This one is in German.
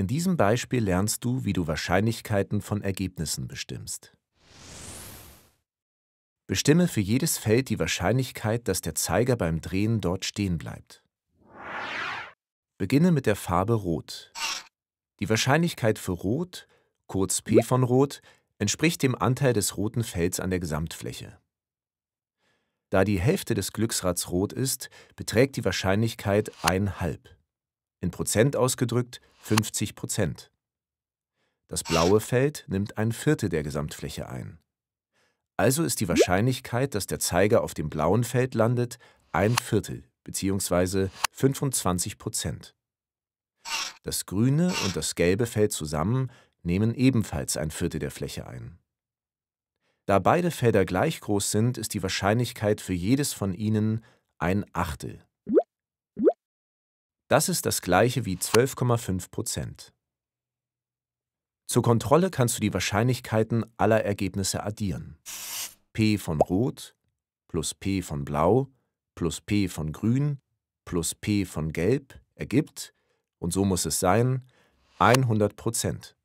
In diesem Beispiel lernst du, wie du Wahrscheinlichkeiten von Ergebnissen bestimmst. Bestimme für jedes Feld die Wahrscheinlichkeit, dass der Zeiger beim Drehen dort stehen bleibt. Beginne mit der Farbe Rot. Die Wahrscheinlichkeit für Rot, kurz P von Rot, entspricht dem Anteil des roten Felds an der Gesamtfläche. Da die Hälfte des Glücksrads rot ist, beträgt die Wahrscheinlichkeit 1,5 in Prozent ausgedrückt 50 Prozent. Das blaue Feld nimmt ein Viertel der Gesamtfläche ein. Also ist die Wahrscheinlichkeit, dass der Zeiger auf dem blauen Feld landet, ein Viertel bzw. 25 Prozent. Das grüne und das gelbe Feld zusammen nehmen ebenfalls ein Viertel der Fläche ein. Da beide Felder gleich groß sind, ist die Wahrscheinlichkeit für jedes von ihnen ein Achtel. Das ist das gleiche wie 12,5 Prozent. Zur Kontrolle kannst du die Wahrscheinlichkeiten aller Ergebnisse addieren. P von Rot plus P von Blau plus P von Grün plus P von Gelb ergibt, und so muss es sein, 100 Prozent.